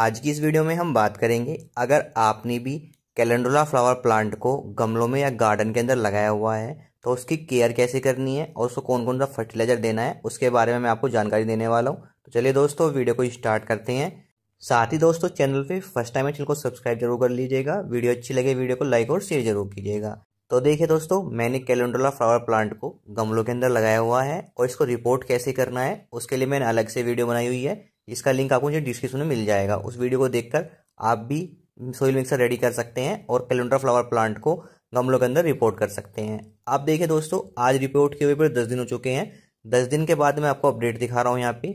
आज की इस वीडियो में हम बात करेंगे अगर आपने भी कैलेंडुला फ्लावर प्लांट को गमलों में या गार्डन के अंदर लगाया हुआ है तो उसकी केयर कैसे करनी है और उसको कौन कौन सा फर्टिलाइजर देना है उसके बारे में मैं आपको जानकारी देने वाला हूँ तो चलिए दोस्तों वीडियो को स्टार्ट करते हैं साथ ही दोस्तों चैनल पे फर्स्ट टाइम है चैनल को सब्सक्राइब जरूर कर लीजिएगा वीडियो अच्छी लगे वीडियो को लाइक और शेयर जरूर कीजिएगा तो देखिए दोस्तों मैंने कैलेंडुला फ्लावर प्लांट को गमलों के अंदर लगाया हुआ है और इसको रिपोर्ट कैसे करना है उसके लिए मैंने अलग से वीडियो बनाई हुई है इसका लिंक आपको मुझे डिस्क्रिप्शन में मिल जाएगा उस वीडियो को देखकर आप भी सोइल मिक्सर रेडी कर सकते हैं और कैलेंडर फ्लावर प्लांट को गमलों के अंदर रिपोर्ट कर सकते हैं आप देखें दोस्तों आज रिपोर्ट किए हुए दस दिन हो चुके हैं दस दिन के बाद मैं आपको अपडेट दिखा रहा हूँ यहाँ पे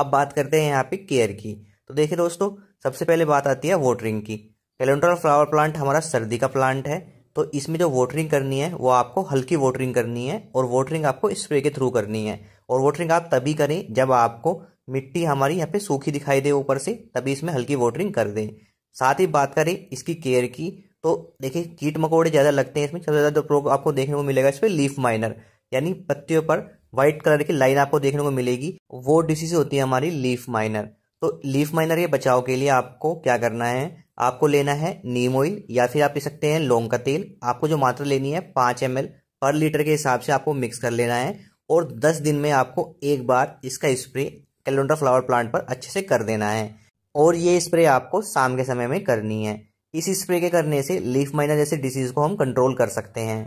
अब बात करते हैं यहाँ पे केयर की तो देखिए दोस्तों सबसे पहले बात आती है वोटरिंग की कैलेंडर फ्लावर प्लांट हमारा सर्दी का प्लांट है तो इसमें जो वोटरिंग करनी है वो आपको हल्की वोटरिंग करनी है और वोटरिंग आपको स्प्रे के थ्रू करनी है और वोटरिंग आप तभी करें जब आपको मिट्टी हमारी यहाँ पे सूखी दिखाई दे ऊपर से तभी इसमें हल्की वोटरिंग कर दें साथ ही बात करें इसकी केयर की तो देखिए कीट मकोड़े ज़्यादा लगते हैं इसमें सबसे ज़्यादा प्रोग आपको देखने को मिलेगा इसमें लीफ माइनर यानी पत्तियों पर व्हाइट कलर की लाइन आपको देखने को मिलेगी वो डिसीज होती है हमारी लीफ माइनर तो लीफ माइनर के बचाव के लिए आपको क्या करना है आपको लेना है नीम ऑयल या फिर आप ले सकते हैं लौंग का तेल आपको जो मात्रा लेनी है पाँच एम पर लीटर के हिसाब से आपको मिक्स कर लेना है और 10 दिन में आपको एक बार इसका स्प्रे कैलेंडर फ्लावर प्लांट पर अच्छे से कर देना है और ये स्प्रे आपको शाम के समय में करनी है इस स्प्रे के करने से लीफ माइना जैसे डिसीज को हम कंट्रोल कर सकते हैं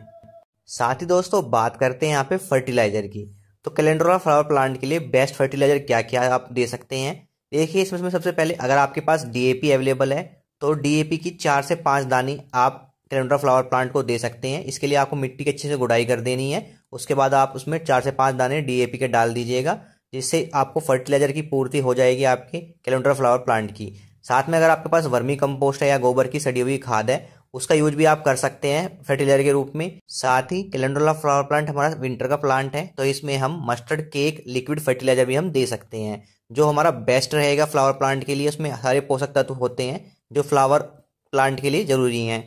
साथ ही दोस्तों बात करते हैं यहाँ पे फर्टिलाइजर की तो कैलेंडोरा फ्लावर प्लांट के लिए बेस्ट फर्टिलाइजर क्या क्या आप दे सकते हैं देखिए इसमें सबसे पहले अगर आपके पास डीएपी अवेलेबल है तो डीएपी की चार से पांच दानी आप कैलेंडोला फ्लावर प्लांट को दे सकते हैं इसके लिए आपको मिट्टी की अच्छे से गुड़ाई कर देनी है उसके बाद आप उसमें चार से पांच दाने डीएपी के डाल दीजिएगा जिससे आपको फर्टिलाइजर की पूर्ति हो जाएगी आपके कैलेंडर फ्लावर प्लांट की साथ में अगर आपके पास वर्मी कंपोस्ट है या गोबर की सड़ी हुई खाद है उसका यूज भी आप कर सकते हैं फर्टिलाइजर के रूप में साथ ही कैलेंडोला फ्लावर प्लांट हमारा विंटर का प्लांट है तो इसमें हम मस्टर्ड केक लिक्विड फर्टिलाइजर भी हम दे सकते हैं जो हमारा बेस्ट रहेगा फ्लावर प्लांट के लिए उसमें सारे पोषक तत्व होते हैं जो फ्लावर प्लांट के लिए जरूरी हैं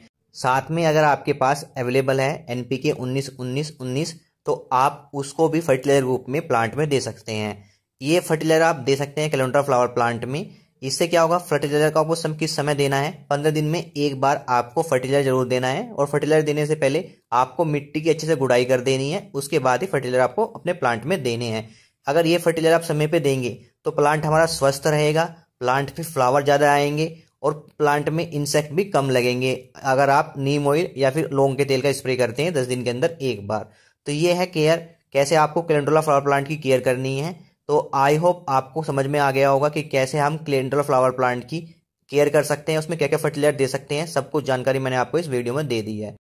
साथ में अगर आपके पास अवेलेबल है एनपी के उन्नीस उन्नीस उन्नीस तो आप उसको भी फर्टिलाइजर रूप में प्लांट में दे सकते हैं ये फर्टिलाइजर आप दे सकते हैं कैलेंडर फ्लावर प्लांट में इससे क्या होगा फर्टिलाइजर का आपको सम किस समय देना है पंद्रह दिन में एक बार आपको फर्टिलाइजर जरूर देना है और फर्टिलाइजर देने से पहले आपको मिट्टी की अच्छे से गुड़ाई कर देनी है उसके बाद ही फर्टिलाइजर आपको अपने प्लांट में देने हैं अगर ये फर्टिलाइजर आप समय पर देंगे तो प्लांट हमारा स्वस्थ रहेगा प्लांट में फ्लावर ज़्यादा आएंगे और प्लांट में इंसेक्ट भी कम लगेंगे अगर आप नीम ऑयल या फिर लौंग के तेल का स्प्रे करते हैं दस दिन के अंदर एक बार तो ये है केयर कैसे आपको कैलेंडोला फ्लावर प्लांट की केयर करनी है तो आई होप आपको समझ में आ गया होगा कि कैसे हम कैलेंडोला फ्लावर प्लांट की केयर कर सकते हैं उसमें क्या क्या फर्टिलाइजर दे सकते हैं सब कुछ जानकारी मैंने आपको इस वीडियो में दे दी है